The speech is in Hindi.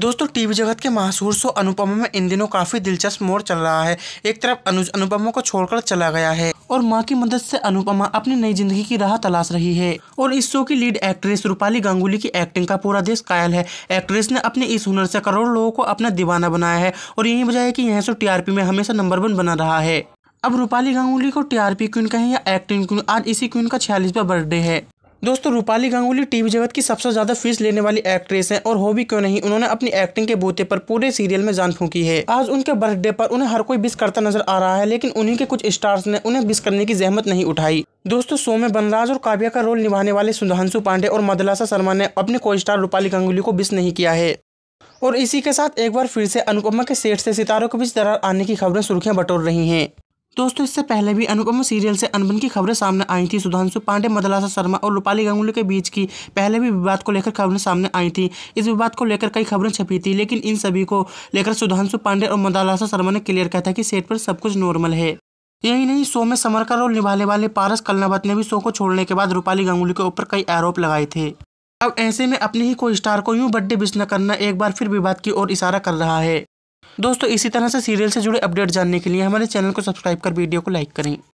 दोस्तों टीवी जगत के मशहूर शो अनुपमा में इन दिनों काफी दिलचस्प मोड़ चल रहा है एक तरफ अनुज अनुपमा को छोड़कर चला गया है और मां की मदद से अनुपमा अपनी नई जिंदगी की राह तलाश रही है और इस शो की लीड एक्ट्रेस रूपाली गांगुली की एक्टिंग का पूरा देश कायल है एक्ट्रेस ने अपने इस हुनर से करोड़ लोगों को अपना दीवाना बनाया है और यही वजह है की यह शो टीआरपी में हमेशा नंबर वन बना रहा है अब रूपाली गांगुली को टीआरपी क्वीन कहें या एक्टिंग क्वीन आज इसी क्वीन का छियालीसवा बर्थडे है दोस्तों रूपाली गांगुली टीवी जगत की सबसे ज्यादा फीस लेने वाली एक्ट्रेस हैं और हो भी क्यों नहीं उन्होंने अपनी एक्टिंग के बूते पर पूरे सीरियल में जान फूकी है आज उनके बर्थडे पर उन्हें हर कोई बिस करता नजर आ रहा है लेकिन उन्हीं के कुछ स्टार्स ने उन्हें बिस करने की जहमत नहीं उठाई दोस्तों शो में बनराज और काव्या का रोल निभाने वाले सुधांशु पांडे और मदलासा शर्मा ने अपने को स्टार रूपाली गांगुली को बिस नहीं किया है और इसी के साथ एक बार फिर से अनुपमा के सेठ से सितारों के बीच दरार आने की खबरें सुर्खियां बटोर रही हैं दोस्तों इससे पहले भी अनुपम सीरियल से अनबन की खबरें सामने आई थी सुधांशु पांडे मदलासा शर्मा और रूपाली गांगुली के बीच की पहले भी विवाद को लेकर खबरें सामने आई थी इस विवाद को लेकर कई खबरें छपी थी लेकिन इन सभी को लेकर सुधांशु पांडे और मदलासा शर्मा ने क्लियर कहा था कि सेट पर सब कुछ नॉर्मल है यही नहीं शो में समर का रोल निभाने वाले पारस कलनावत ने भी शो को छोड़ने के बाद रूपाली गांगुली के ऊपर कई आरोप लगाए थे अब ऐसे में अपने ही को स्टार को यूं बर्थडे विश न करना एक बार फिर विवाद की ओर इशारा कर रहा है दोस्तों इसी तरह से सीरियल से जुड़े अपडेट जानने के लिए हमारे चैनल को सब्सक्राइब कर वीडियो को लाइक करें